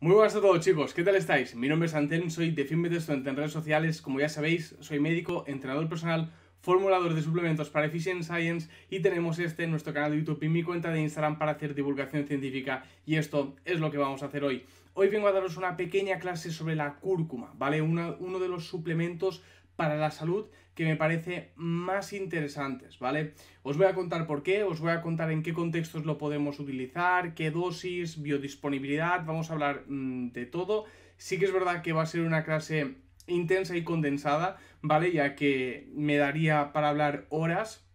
Muy buenas a todos chicos, ¿qué tal estáis? Mi nombre es Anten, soy de en redes sociales, como ya sabéis, soy médico, entrenador personal, formulador de suplementos para Efficient Science y tenemos este en nuestro canal de YouTube y mi cuenta de Instagram para hacer divulgación científica y esto es lo que vamos a hacer hoy. Hoy vengo a daros una pequeña clase sobre la cúrcuma, ¿vale? uno de los suplementos para la salud que me parece más interesantes, ¿vale? Os voy a contar por qué, os voy a contar en qué contextos lo podemos utilizar, qué dosis, biodisponibilidad, vamos a hablar mm, de todo. Sí que es verdad que va a ser una clase intensa y condensada, ¿vale? Ya que me daría para hablar horas.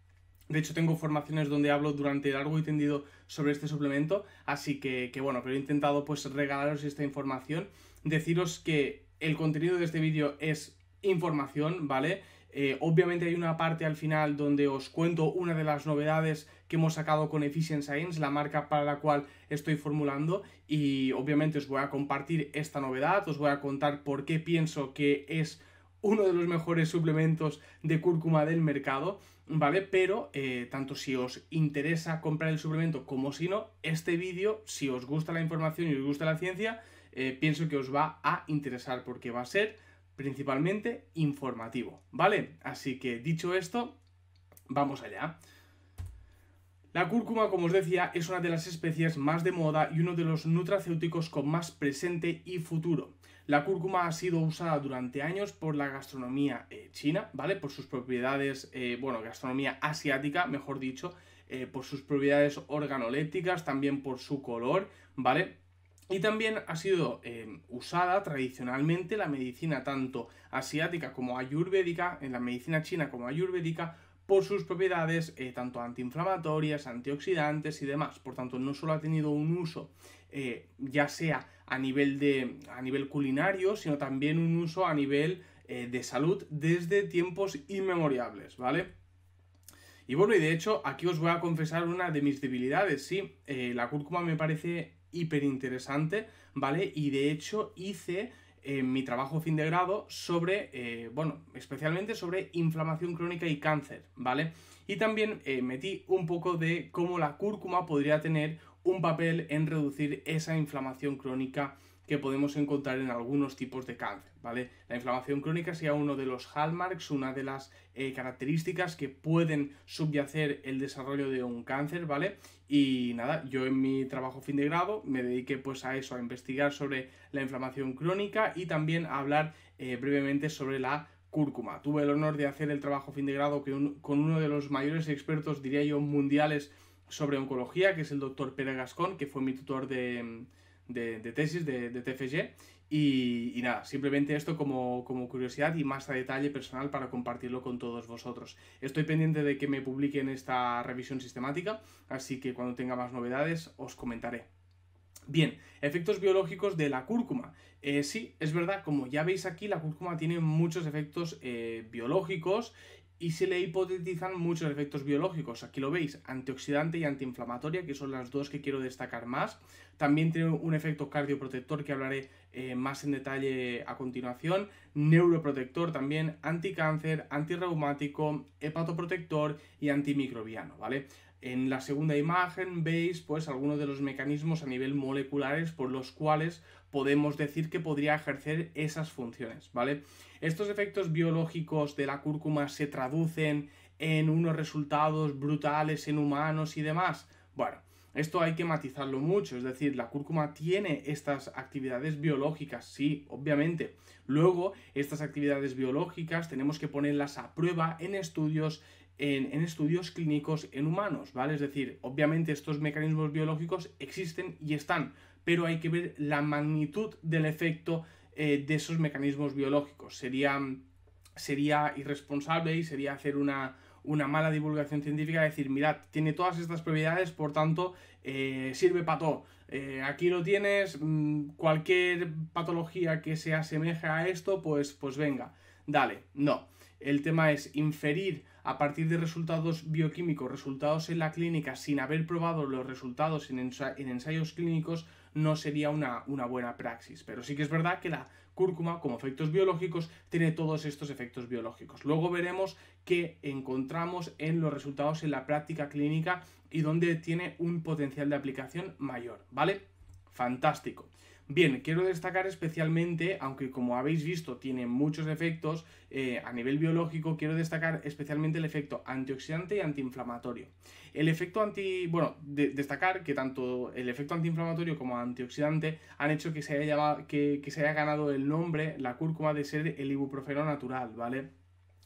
De hecho, tengo formaciones donde hablo durante largo y tendido sobre este suplemento, así que, que bueno, pero he intentado pues regalaros esta información, deciros que el contenido de este vídeo es información, ¿vale? Eh, obviamente hay una parte al final donde os cuento una de las novedades que hemos sacado con Efficient Science, la marca para la cual estoy formulando y obviamente os voy a compartir esta novedad, os voy a contar por qué pienso que es uno de los mejores suplementos de cúrcuma del mercado, ¿vale? Pero eh, tanto si os interesa comprar el suplemento como si no, este vídeo, si os gusta la información y os gusta la ciencia, eh, pienso que os va a interesar porque va a ser principalmente informativo, ¿vale? Así que dicho esto, vamos allá. La cúrcuma, como os decía, es una de las especies más de moda y uno de los nutracéuticos con más presente y futuro. La cúrcuma ha sido usada durante años por la gastronomía eh, china, ¿vale? Por sus propiedades, eh, bueno, gastronomía asiática, mejor dicho, eh, por sus propiedades organolépticas, también por su color, ¿vale? Y también ha sido eh, usada tradicionalmente la medicina tanto asiática como ayurvédica, en la medicina china como ayurvédica, por sus propiedades eh, tanto antiinflamatorias, antioxidantes y demás. Por tanto, no solo ha tenido un uso eh, ya sea a nivel, de, a nivel culinario, sino también un uso a nivel de salud desde tiempos inmemorables, ¿vale? Y bueno, y de hecho, aquí os voy a confesar una de mis debilidades, sí, la cúrcuma me parece hiper interesante, ¿vale? Y de hecho hice en eh, mi trabajo fin de grado sobre, eh, bueno, especialmente sobre inflamación crónica y cáncer, ¿vale? Y también eh, metí un poco de cómo la cúrcuma podría tener un papel en reducir esa inflamación crónica que podemos encontrar en algunos tipos de cáncer, ¿vale? La inflamación crónica sería uno de los hallmarks, una de las eh, características que pueden subyacer el desarrollo de un cáncer, ¿vale? Y nada, yo en mi trabajo fin de grado me dediqué pues a eso, a investigar sobre la inflamación crónica y también a hablar eh, brevemente sobre la cúrcuma. Tuve el honor de hacer el trabajo fin de grado con uno de los mayores expertos, diría yo, mundiales sobre oncología, que es el doctor Pere Gascón, que fue mi tutor de de, tesis de, TFG. Y, nada, simplemente esto como, como, curiosidad y más a detalle personal para compartirlo con todos vosotros. Estoy pendiente de que me publiquen esta revisión sistemática, así que cuando tenga más novedades os comentaré. Bien, efectos biológicos de la cúrcuma. Eh, sí, es verdad, como ya veis aquí, la cúrcuma tiene muchos efectos eh, biológicos y se le hipotetizan muchos efectos biológicos. Aquí lo veis, antioxidante y antiinflamatoria, que son las dos que quiero destacar más. También tiene un efecto cardioprotector que hablaré eh, más en detalle a continuación. Neuroprotector también, anticáncer, antirreumático, hepatoprotector y antimicrobiano, ¿vale? En la segunda imagen veis pues algunos de los mecanismos a nivel moleculares por los cuales podemos decir que podría ejercer esas funciones, ¿vale? Estos efectos biológicos de la cúrcuma se traducen en unos resultados brutales en humanos y demás. Bueno, esto hay que matizarlo mucho, es decir, la cúrcuma tiene estas actividades biológicas, sí, obviamente. Luego, estas actividades biológicas tenemos que ponerlas a prueba en estudios en, estudios clínicos en humanos, ¿vale? Es decir, obviamente estos mecanismos biológicos existen y están, pero hay que ver la magnitud del efecto eh, de esos mecanismos biológicos. Sería, sería irresponsable y sería hacer una, mala divulgación científica, decir, mirad, tiene todas estas propiedades, por tanto, eh, sirve para todo. Eh, aquí lo tienes, mm, cualquier patología que se asemeje a esto, pues, pues venga, dale, no. El tema es inferir a partir de resultados bioquímicos, resultados en la clínica, sin haber probado los resultados en ensayos clínicos, no sería una, buena praxis. Pero sí que es verdad que la cúrcuma, como efectos biológicos, tiene todos estos efectos biológicos. Luego veremos qué encontramos en los resultados en la práctica clínica y dónde tiene un potencial de aplicación mayor, ¿vale? Fantástico. Bien, quiero destacar especialmente, aunque como habéis visto tiene muchos efectos, eh, a nivel biológico quiero destacar especialmente el efecto antioxidante y antiinflamatorio. El efecto anti... bueno, destacar que tanto el efecto antiinflamatorio como antioxidante han hecho que se haya, que, se haya ganado el nombre, la cúrcuma, de ser el ibuprofeno natural, ¿vale?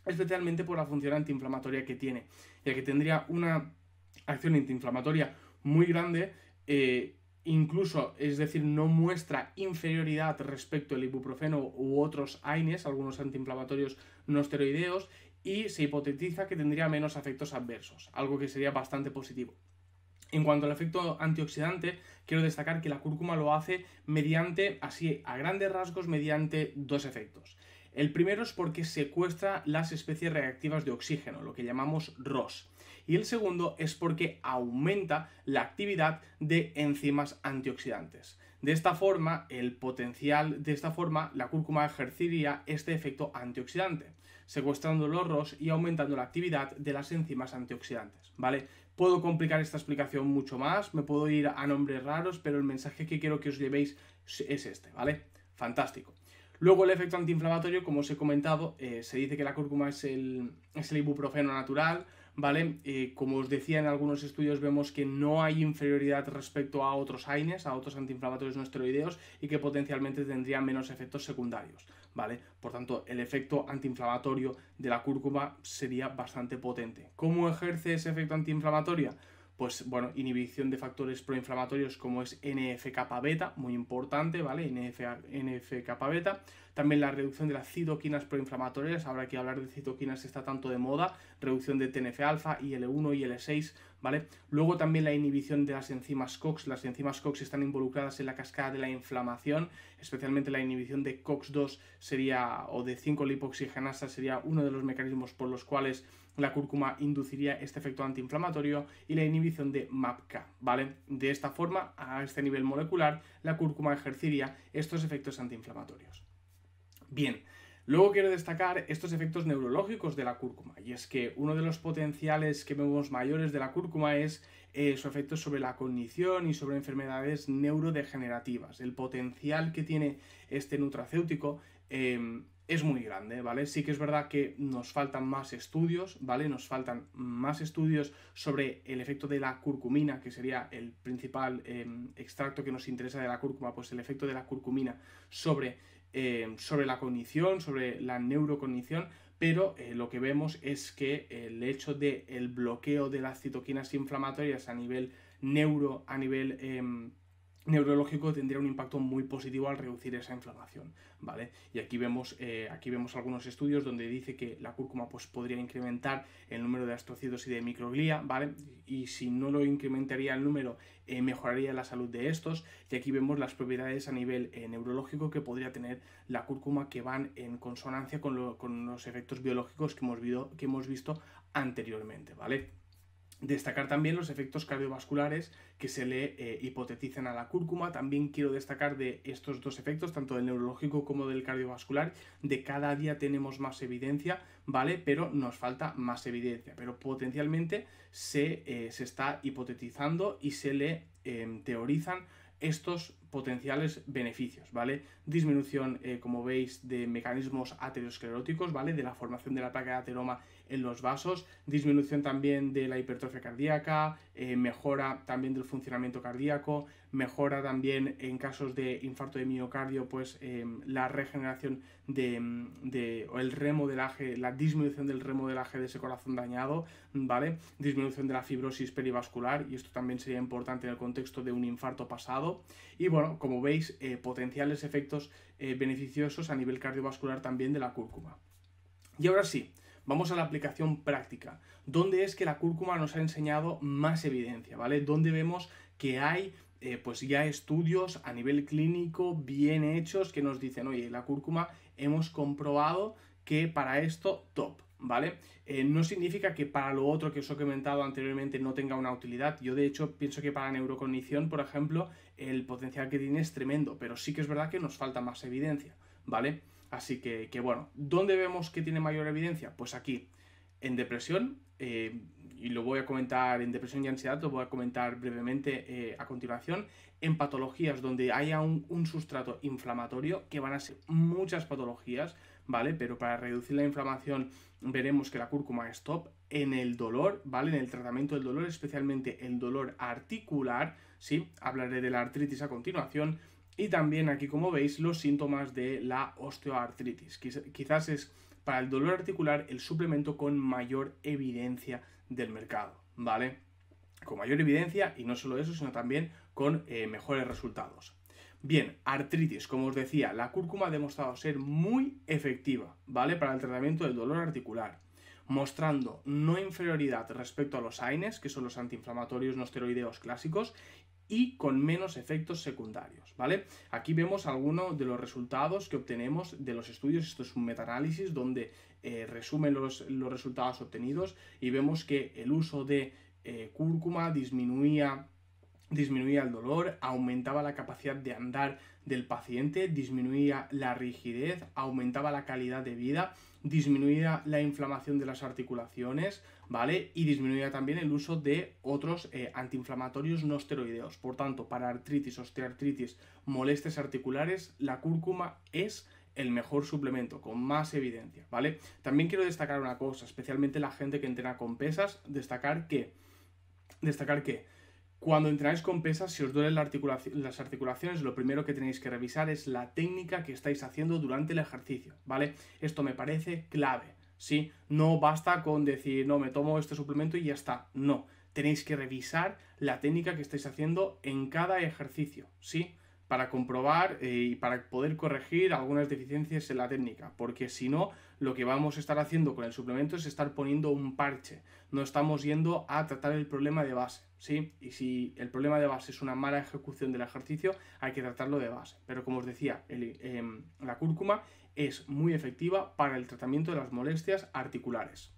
Especialmente por la función antiinflamatoria que tiene, ya que tendría una acción antiinflamatoria muy grande eh, incluso, es decir, no muestra inferioridad respecto al ibuprofeno u otros AINES, algunos antiinflamatorios no esteroideos, y se hipotetiza que tendría menos efectos adversos, algo que sería bastante positivo. En cuanto al efecto antioxidante, quiero destacar que la cúrcuma lo hace mediante, así a grandes rasgos, mediante dos efectos. El primero es porque secuestra las especies reactivas de oxígeno, lo que llamamos ROS y el segundo es porque aumenta la actividad de enzimas antioxidantes. De esta forma, el potencial, de esta forma, la cúrcuma ejercería este efecto antioxidante, secuestrando los ROS y aumentando la actividad de las enzimas antioxidantes, ¿vale? Puedo complicar esta explicación mucho más, me puedo ir a nombres raros, pero el mensaje que quiero que os llevéis es este, ¿vale? Fantástico. Luego el efecto antiinflamatorio, como os he comentado, eh, se dice que la cúrcuma es el, es el ibuprofeno natural, ¿vale? Eh, como os decía, en algunos estudios vemos que no hay inferioridad respecto a otros AINES, a otros antiinflamatorios no esteroideos, y que potencialmente tendrían menos efectos secundarios, ¿vale? Por tanto, el efecto antiinflamatorio de la cúrcuma sería bastante potente. ¿Cómo ejerce ese efecto antiinflamatorio? Pues bueno, inhibición de factores proinflamatorios como es nf beta, muy importante, ¿vale? beta también la reducción de las citoquinas proinflamatorias, habrá que hablar de citoquinas está tanto de moda, reducción de TNF-alfa, IL-1, y IL-6, ¿vale? Luego también la inhibición de las enzimas COX, las enzimas COX están involucradas en la cascada de la inflamación, especialmente la inhibición de COX-2 sería, o de 5-lipoxigenasa sería uno de los mecanismos por los cuales la cúrcuma induciría este efecto antiinflamatorio y la inhibición de MAPK, ¿vale? De esta forma, a este nivel molecular, la cúrcuma ejercería estos efectos antiinflamatorios. Bien, luego quiero destacar estos efectos neurológicos de la cúrcuma, y es que uno de los potenciales que vemos mayores de la cúrcuma es eh, su efecto sobre la cognición y sobre enfermedades neurodegenerativas. El potencial que tiene este nutracéutico em, es muy grande, ¿vale? Sí que es verdad que nos faltan más estudios, ¿vale? Nos faltan más estudios sobre el efecto de la curcumina, que sería el principal em, extracto que nos interesa de la cúrcuma, pues el efecto de la curcumina sobre eh, sobre la cognición, sobre la neurocognición, pero eh, lo que vemos es que el hecho del el bloqueo de las citoquinas inflamatorias a nivel neuro, a nivel em, neurológico tendría un impacto muy positivo al reducir esa inflamación, ¿vale? Y aquí vemos, eh, aquí vemos algunos estudios donde dice que la cúrcuma pues, podría incrementar el número de astrocitos y de microglía, ¿vale? Y si no lo incrementaría el número, eh, mejoraría la salud de estos. Y aquí vemos las propiedades a nivel eh, neurológico que podría tener la cúrcuma que van en consonancia con, los efectos biológicos que hemos, que hemos visto anteriormente, ¿vale? Destacar también los efectos cardiovasculares que se le eh, hipotetizan a la cúrcuma. También quiero destacar de estos dos efectos, tanto del neurológico como del cardiovascular. De cada día tenemos más evidencia, ¿vale? Pero nos falta más evidencia. Pero potencialmente se, eh, está hipotetizando y se le eh, teorizan estos potenciales beneficios, ¿vale? Disminución, como veis, de mecanismos ateroscleróticos, ¿vale? De la formación de la placa de ateroma en los vasos, disminución también de la hipertrofia cardíaca, eh, mejora también del funcionamiento cardíaco, mejora también en casos de infarto de miocardio, pues eh, la regeneración de, de, o el remodelaje, la disminución del remodelaje de ese corazón dañado, ¿vale? Disminución de la fibrosis perivascular y esto también sería importante en el contexto de un infarto pasado. Y bueno, como veis, eh, potenciales efectos beneficiosos a nivel cardiovascular también de la cúrcuma. Y ahora sí, Vamos a la aplicación práctica. ¿Dónde es que la cúrcuma nos ha enseñado más evidencia, ¿vale? ¿Dónde vemos que hay eh, pues ya estudios a nivel clínico bien hechos que nos dicen, oye, la cúrcuma hemos comprobado que para esto top, ¿vale? Eh, no significa que para lo otro que os he comentado anteriormente no tenga una utilidad. Yo de hecho pienso que para neurocognición, por ejemplo, el potencial que tiene es tremendo, pero sí que es verdad que nos falta más evidencia, ¿vale? Así que, que, bueno, ¿dónde vemos que tiene mayor evidencia? Pues aquí, en depresión, eh, y lo voy a comentar en depresión y ansiedad, lo voy a comentar brevemente eh, a continuación, en patologías donde haya un, un, sustrato inflamatorio, que van a ser muchas patologías, ¿vale? Pero para reducir la inflamación veremos que la cúrcuma es top, en el dolor, ¿vale? En el tratamiento del dolor, especialmente el dolor articular, ¿sí? Hablaré de la artritis a continuación, y también aquí, como veis, los síntomas de la osteoartritis. Quizás es para el dolor articular el suplemento con mayor evidencia del mercado, ¿vale? Con mayor evidencia y no solo eso, sino también con eh, mejores resultados. Bien, artritis, como os decía, la cúrcuma ha demostrado ser muy efectiva, ¿vale? Para el tratamiento del dolor articular, mostrando no inferioridad respecto a los AINES, que son los antiinflamatorios no esteroideos clásicos, y con menos efectos secundarios, ¿vale? Aquí vemos algunos de los resultados que obtenemos de los estudios, esto es un metaanálisis donde eh, resumen los, resultados obtenidos y vemos que el uso de eh, cúrcuma disminuía disminuía el dolor, aumentaba la capacidad de andar del paciente, disminuía la rigidez, aumentaba la calidad de vida disminuida la inflamación de las articulaciones, ¿vale? Y disminuida también el uso de otros eh, antiinflamatorios no esteroideos. Por tanto, para artritis, osteoartritis, molestias articulares, la cúrcuma es el mejor suplemento, con más evidencia, ¿vale? También quiero destacar una cosa, especialmente la gente que entrena con pesas, destacar que, destacar que cuando entrenáis con pesas, si os duelen las articulaciones, lo primero que tenéis que revisar es la técnica que estáis haciendo durante el ejercicio, ¿vale? Esto me parece clave, ¿sí? No basta con decir, no, me tomo este suplemento y ya está. No, tenéis que revisar la técnica que estáis haciendo en cada ejercicio, ¿sí? Para comprobar eh, y para poder corregir algunas deficiencias en la técnica, porque si no, lo que vamos a estar haciendo con el suplemento es estar poniendo un parche. No estamos yendo a tratar el problema de base, ¿sí? Y si el problema de base es una mala ejecución del ejercicio, hay que tratarlo de base. Pero como os decía, em, la cúrcuma es muy efectiva para el tratamiento de las molestias articulares.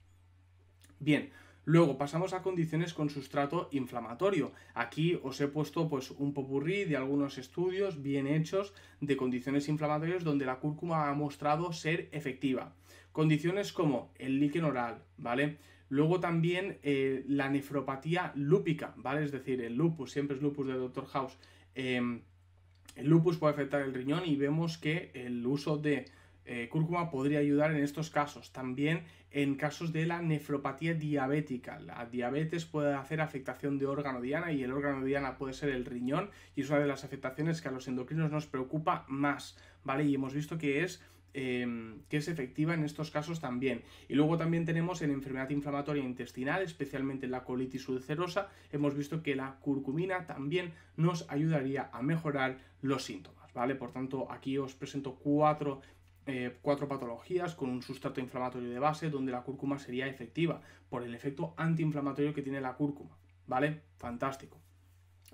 Bien, Luego pasamos a condiciones con sustrato inflamatorio. Aquí os he puesto pues un popurrí de algunos estudios bien hechos de condiciones inflamatorias donde la cúrcuma ha mostrado ser efectiva. Condiciones como el líquen oral, ¿vale? Luego también eh, la nefropatía lúpica, ¿vale? Es decir, el lupus, siempre es lupus de Dr. House. Em, el lupus puede afectar el riñón y vemos que el uso de eh, cúrcuma podría ayudar en estos casos. También en casos de la nefropatía diabética. La diabetes puede hacer afectación de órgano diana y el órgano diana puede ser el riñón y es una de las afectaciones que a los endocrinos nos preocupa más, ¿vale? Y hemos visto que es Em, que es efectiva en estos casos también. Y luego también tenemos en enfermedad inflamatoria intestinal, especialmente la colitis ulcerosa, hemos visto que la curcumina también nos ayudaría a mejorar los síntomas, ¿vale? Por tanto, aquí os presento cuatro eh, cuatro patologías con un sustrato inflamatorio de base donde la cúrcuma sería efectiva por el efecto antiinflamatorio que tiene la cúrcuma. ¿Vale? Fantástico.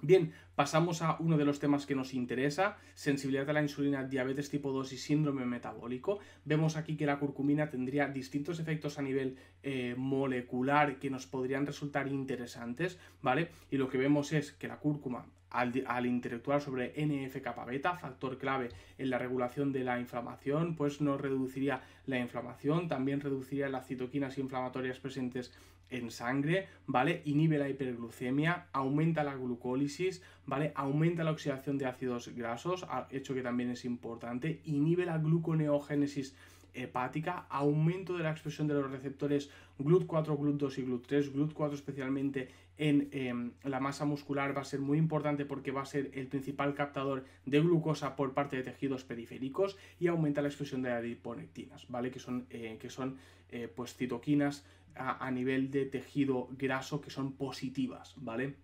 Bien, pasamos a uno de los temas que nos interesa, sensibilidad a la insulina, diabetes tipo 2 y síndrome metabólico. Vemos aquí que la curcumina tendría distintos efectos a nivel eh, molecular que nos podrían resultar interesantes, ¿vale? Y lo que vemos es que la cúrcuma al, interactuar sobre NF-kappa beta, factor clave en la regulación de la inflamación, pues nos reduciría la inflamación, también reduciría las citoquinas inflamatorias presentes en sangre, ¿vale? Inhibe la hiperglucemia, aumenta la glucólisis, ¿vale? Aumenta la oxidación de ácidos grasos, hecho que también es importante, inhibe la gluconeogénesis hepática, aumento de la expresión de los receptores GLUT4, GLUT2 y GLUT3, GLUT4 especialmente en em, la masa muscular va a ser muy importante porque va a ser el principal captador de glucosa por parte de tejidos periféricos y aumenta la expresión de adiponectinas, ¿vale? Que son, eh, que son eh, pues citoquinas a, nivel de tejido graso que son positivas, ¿vale?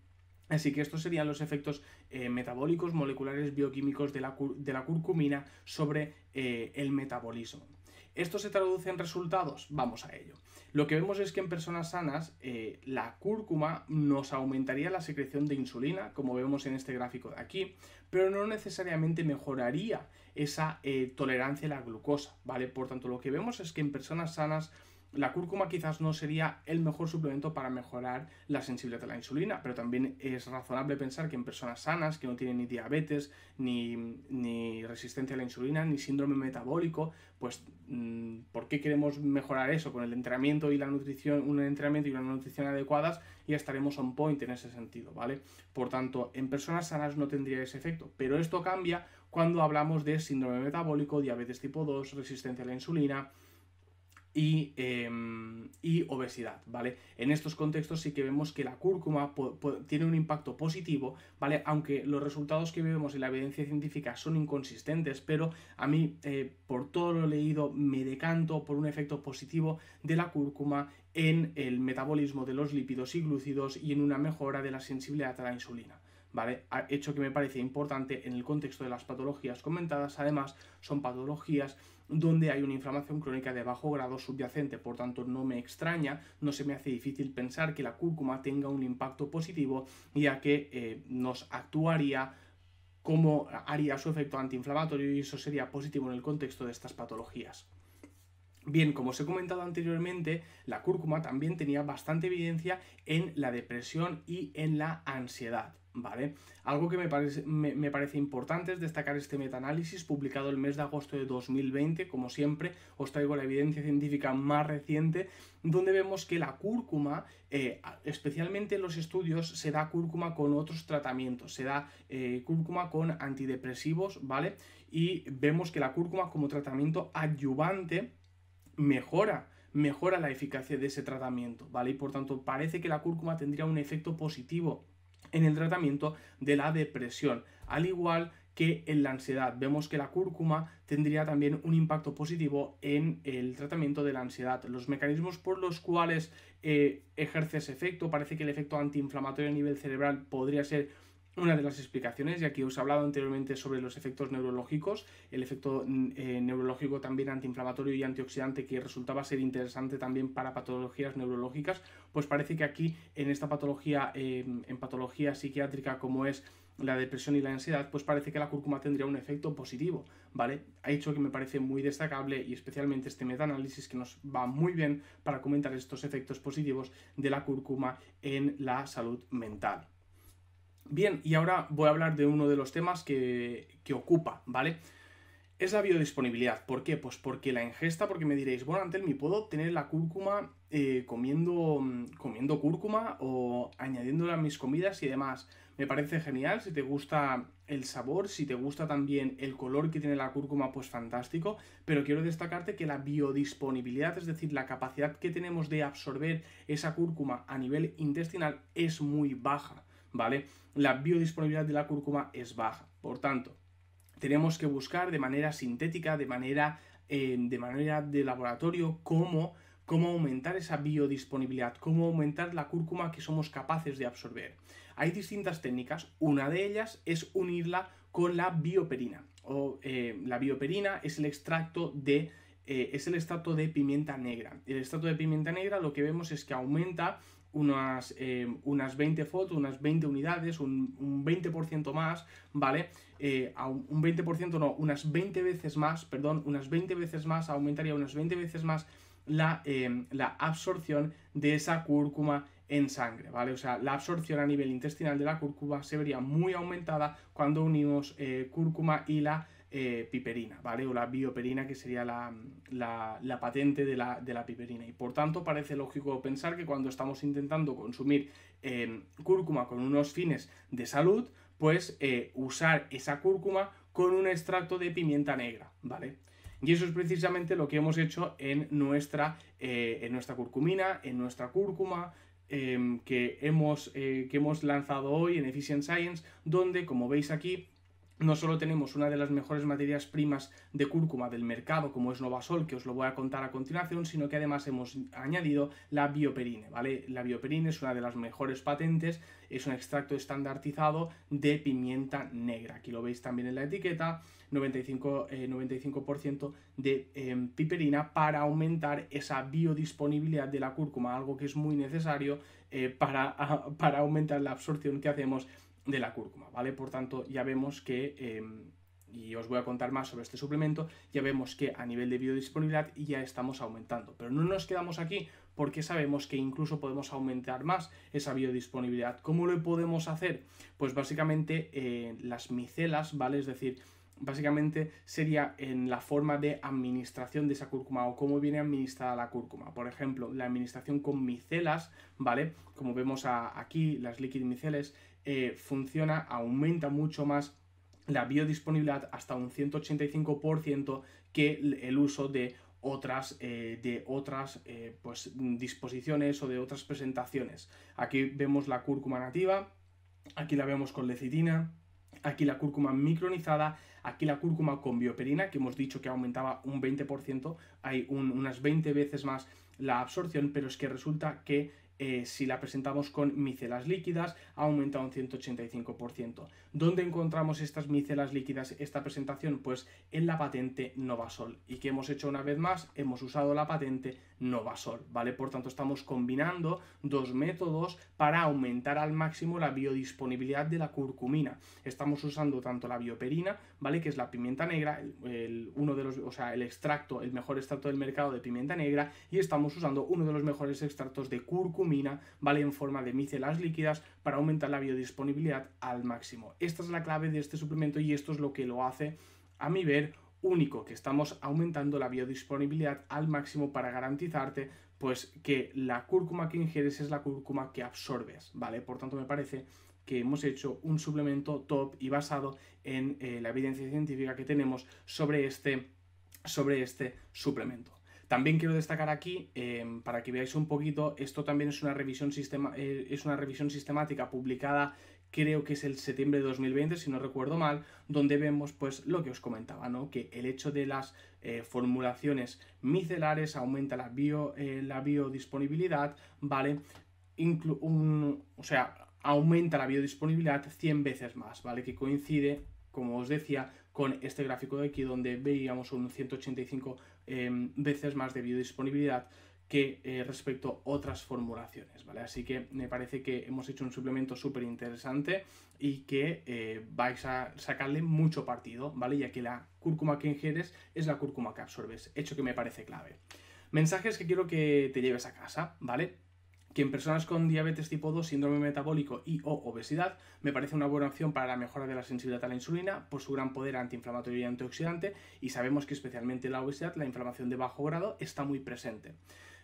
Así que estos serían los efectos eh, metabólicos, moleculares, bioquímicos de la, curcumina sobre el metabolismo. ¿Esto se traduce en resultados? Vamos a ello. Lo que vemos es que en personas sanas eh, la cúrcuma nos aumentaría la secreción de insulina, como vemos en este gráfico de aquí, pero no necesariamente mejoraría esa eh, tolerancia a la glucosa, ¿vale? Por tanto, lo que vemos es que en personas sanas la cúrcuma quizás no sería el mejor suplemento para mejorar la sensibilidad a la insulina, pero también es razonable pensar que en personas sanas, que no tienen ni diabetes, ni, resistencia a la insulina, ni síndrome metabólico, pues mm, ¿por qué queremos mejorar eso? Con el entrenamiento y la nutrición, un entrenamiento y una nutrición adecuadas, ya estaremos on point en ese sentido, ¿vale? Por tanto, en personas sanas no tendría ese efecto, pero esto cambia cuando hablamos de síndrome metabólico, diabetes tipo 2, resistencia a la insulina, Em, y, obesidad, ¿vale? En estos contextos sí que vemos que la cúrcuma tiene un impacto positivo, ¿vale? Aunque los resultados que vemos en la evidencia científica son inconsistentes, pero a mí, eh, por todo lo leído, me decanto por un efecto positivo de la cúrcuma en el metabolismo de los lípidos y glúcidos y en una mejora de la sensibilidad a la insulina. ¿vale? Hecho que me parece importante en el contexto de las patologías comentadas, además son patologías donde hay una inflamación crónica de bajo grado subyacente. Por tanto, no me extraña, no se me hace difícil pensar que la cúrcuma tenga un impacto positivo, ya que eh, nos actuaría como haría su efecto antiinflamatorio y eso sería positivo en el contexto de estas patologías. Bien, como os he comentado anteriormente, la cúrcuma también tenía bastante evidencia en la depresión y en la ansiedad. ¿vale? Algo que me parece, me, parece importante es destacar este metaanálisis publicado el mes de agosto de 2020. Como siempre, os traigo la evidencia científica más reciente, donde vemos que la cúrcuma, eh, especialmente en los estudios, se da cúrcuma con otros tratamientos, se da eh, cúrcuma con antidepresivos, ¿vale? Y vemos que la cúrcuma como tratamiento adyuvante mejora mejora la eficacia de ese tratamiento, ¿vale? Y por tanto parece que la cúrcuma tendría un efecto positivo en el tratamiento de la depresión, al igual que en la ansiedad. Vemos que la cúrcuma tendría también un impacto positivo en el tratamiento de la ansiedad. Los mecanismos por los cuales eh, ejerce ese efecto, parece que el efecto antiinflamatorio a nivel cerebral podría ser una de las explicaciones, ya que os he hablado anteriormente sobre los efectos neurológicos, el efecto mm, eh, neurológico también antiinflamatorio y antioxidante que resultaba ser interesante también para patologías neurológicas, pues parece que aquí en esta patología, em, en patología psiquiátrica como es la depresión y la ansiedad, pues parece que la cúrcuma tendría un efecto positivo, ¿vale? Ha hecho que me parece muy destacable y especialmente este metaanálisis que nos va muy bien para comentar estos efectos positivos de la cúrcuma en la salud mental. Bien, y ahora voy a hablar de uno de los temas que, que ocupa, ¿vale? Es la biodisponibilidad. ¿Por qué? Pues porque la ingesta, porque me diréis, bueno, Antelmi, ¿puedo tener la cúrcuma eh, comiendo, mm, comiendo cúrcuma o añadiéndola a mis comidas y demás? Me parece genial, si te gusta el sabor, si te gusta también el color que tiene la cúrcuma, pues fantástico, pero quiero destacarte que la biodisponibilidad, es decir, la capacidad que tenemos de absorber esa cúrcuma a nivel intestinal es muy baja. ¿vale? La biodisponibilidad de la cúrcuma es baja, por tanto, tenemos que buscar de manera sintética, de manera, eh, de, manera de laboratorio, cómo, cómo aumentar esa biodisponibilidad, cómo aumentar la cúrcuma que somos capaces de absorber. Hay distintas técnicas, una de ellas es unirla con la bioperina. O, eh, la bioperina es el extracto de eh, es el extracto de pimienta negra. El extracto de pimienta negra lo que vemos es que aumenta unas, eh, unas 20 fotos, unas 20 unidades, un, 20% más, ¿vale? Eh, a un, 20% no, unas 20 veces más, perdón, unas 20 veces más, aumentaría unas 20 veces más la, em, la absorción de esa cúrcuma en sangre, ¿vale? O sea, la absorción a nivel intestinal de la cúrcuma se vería muy aumentada cuando unimos eh, cúrcuma y la eh, piperina, ¿vale? O la bioperina, que sería la, patente de la, piperina. Y por tanto parece lógico pensar que cuando estamos intentando consumir eh, cúrcuma con unos fines de salud, pues eh, usar esa cúrcuma con un extracto de pimienta negra, ¿vale? Y eso es precisamente lo que hemos hecho en nuestra, en nuestra curcumina, en nuestra cúrcuma, que, hemos, que hemos lanzado hoy en Efficient Science, donde, como veis aquí, no solo tenemos una de las mejores materias primas de cúrcuma del mercado, como es Novasol, que os lo voy a contar a continuación, sino que además hemos añadido la bioperine, ¿vale? La bioperine es una de las mejores patentes es un extracto estandartizado de pimienta negra. Aquí lo veis también en la etiqueta, 95%, eh, de em, piperina para aumentar esa biodisponibilidad de la cúrcuma, algo que es muy necesario eh, para, ah, para, aumentar la absorción que hacemos de la cúrcuma, ¿vale? Por tanto, ya vemos que em, y os voy a contar más sobre este suplemento, ya vemos que a nivel de biodisponibilidad ya estamos aumentando. Pero no nos quedamos aquí porque sabemos que incluso podemos aumentar más esa biodisponibilidad. ¿Cómo lo podemos hacer? Pues básicamente eh, las micelas, ¿vale? Es decir, básicamente sería en la forma de administración de esa cúrcuma o cómo viene administrada la cúrcuma. Por ejemplo, la administración con micelas, ¿vale? Como vemos aquí, las líquidas micelas, eh, funciona, aumenta mucho más la biodisponibilidad hasta un 185% que el uso de otras eh, de otras eh, pues, disposiciones o de otras presentaciones. Aquí vemos la cúrcuma nativa, aquí la vemos con lecitina, aquí la cúrcuma micronizada, aquí la cúrcuma con bioperina, que hemos dicho que aumentaba un 20%, hay unas 20 veces más la absorción, pero es que resulta que eh, si la presentamos con micelas líquidas, ha aumentado un 185%. ¿Dónde encontramos estas micelas líquidas, esta presentación? Pues en la patente Novasol. ¿Y qué hemos hecho una vez más? Hemos usado la patente Novasol, ¿vale? Por tanto, estamos combinando dos métodos para aumentar al máximo la biodisponibilidad de la curcumina. Estamos usando tanto la bioperina, ¿vale? Que es la pimienta negra, el, uno de los, o sea, el extracto, el mejor extracto del mercado de pimienta negra, y estamos usando uno de los mejores extractos de curcumina vale en forma de micelas líquidas para aumentar la biodisponibilidad al máximo. Esta es la clave de este suplemento y esto es lo que lo hace, a mi ver, único, que estamos aumentando la biodisponibilidad al máximo para garantizarte pues que la cúrcuma que ingieres es la cúrcuma que absorbes, ¿vale? Por tanto, me parece que hemos hecho un suplemento top y basado en eh, la evidencia científica que tenemos sobre este, sobre este suplemento. También quiero destacar aquí, em, para que veáis un poquito, esto también es una, revisión sistema, eh, es una revisión sistemática publicada, creo que es el septiembre de 2020, si no recuerdo mal, donde vemos pues lo que os comentaba, ¿no? que el hecho de las eh, formulaciones micelares aumenta la, bio, eh, la biodisponibilidad, ¿vale? o sea, aumenta la biodisponibilidad 100 veces más, ¿vale? Que coincide, como os decía, con este gráfico de aquí donde veíamos un 185 em, veces más de biodisponibilidad que eh, respecto a otras formulaciones, ¿vale? Así que me parece que hemos hecho un suplemento súper interesante y que eh, vais a sacarle mucho partido, ¿vale? Ya que la cúrcuma que ingieres es la cúrcuma que absorbes, hecho que me parece clave. Mensajes que quiero que te lleves a casa, ¿vale? que en personas con diabetes tipo 2, síndrome metabólico y o obesidad me parece una buena opción para la mejora de la sensibilidad a la insulina por su gran poder antiinflamatorio y antioxidante y sabemos que especialmente en la obesidad la inflamación de bajo grado está muy presente.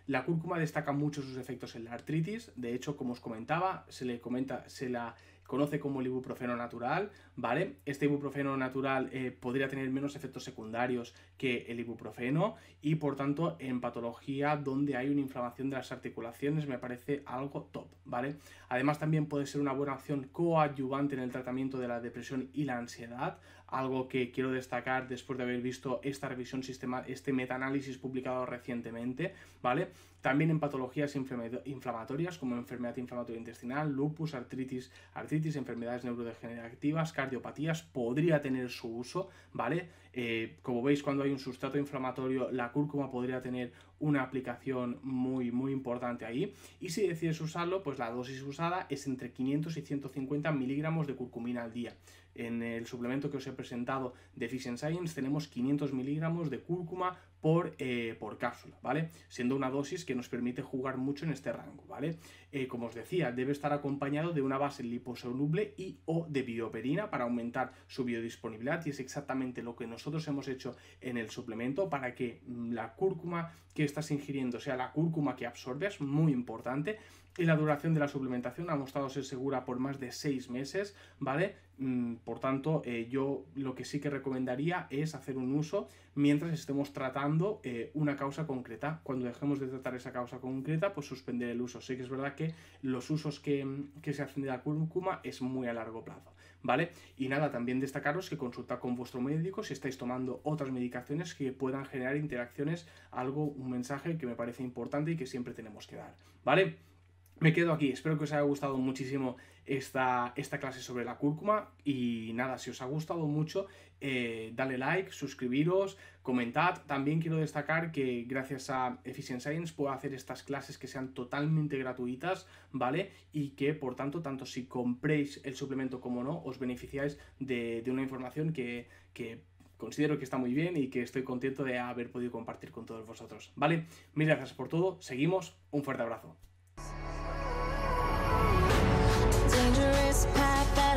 La cúrcuma destaca mucho sus efectos en la artritis, de hecho, como os comentaba, se le comenta, se la conoce como el ibuprofeno natural, ¿vale? Este ibuprofeno natural eh, podría tener menos efectos secundarios que el ibuprofeno y por tanto en patología donde hay una inflamación de las articulaciones me parece algo top, ¿vale? Además también puede ser una buena opción coadyuvante en el tratamiento de la depresión y la ansiedad, algo que quiero destacar después de haber visto esta revisión sistemática este metaanálisis publicado recientemente, ¿vale? También en patologías inflamatorias como enfermedad inflamatoria intestinal, lupus, artritis, artritis, enfermedades neurodegenerativas, cardiopatías, podría tener su uso, ¿vale? Eh, como veis, cuando hay un sustrato inflamatorio, la cúrcuma podría tener una aplicación muy, muy importante ahí. Y si decides usarlo, pues la dosis usada es entre 500 y 150 miligramos de curcumina al día. En el suplemento que os he presentado de Fish Science tenemos 500 miligramos de cúrcuma por, eh, por cápsula, ¿vale? Siendo una dosis que nos permite jugar mucho en este rango, ¿vale? Eh, como os decía, debe estar acompañado de una base liposoluble y o de bioperina para aumentar su biodisponibilidad y es exactamente lo que nosotros hemos hecho en el suplemento para que mm, la cúrcuma que estás ingiriendo sea la cúrcuma que absorbes, muy importante, y la duración de la suplementación ha mostrado ser segura por más de 6 meses, ¿vale? Mm, por tanto, eh, yo lo que sí que recomendaría es hacer un uso mientras estemos tratando eh, una causa concreta. Cuando dejemos de tratar esa causa concreta, pues suspender el uso. Sí que es verdad que los usos que, mm, se hacen de la cúrcuma es muy a largo plazo, ¿vale? Y nada, también destacaros que consultad con vuestro médico si estáis tomando otras medicaciones que puedan generar interacciones, algo, un mensaje que me parece importante y que siempre tenemos que dar, ¿vale? me quedo aquí. Espero que os haya gustado muchísimo esta, esta clase sobre la cúrcuma. Y nada, si os ha gustado mucho, eh, dale like, suscribiros, comentad. También quiero destacar que gracias a Efficient Science puedo hacer estas clases que sean totalmente gratuitas, ¿vale? Y que por tanto, tanto si compréis el suplemento como no, os beneficiáis de, una información que, que considero que está muy bien y que estoy contento de haber podido compartir con todos vosotros, ¿vale? Mil gracias por todo, seguimos, un fuerte abrazo.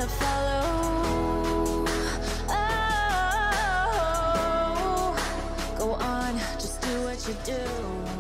to follow oh, go on, just do what you do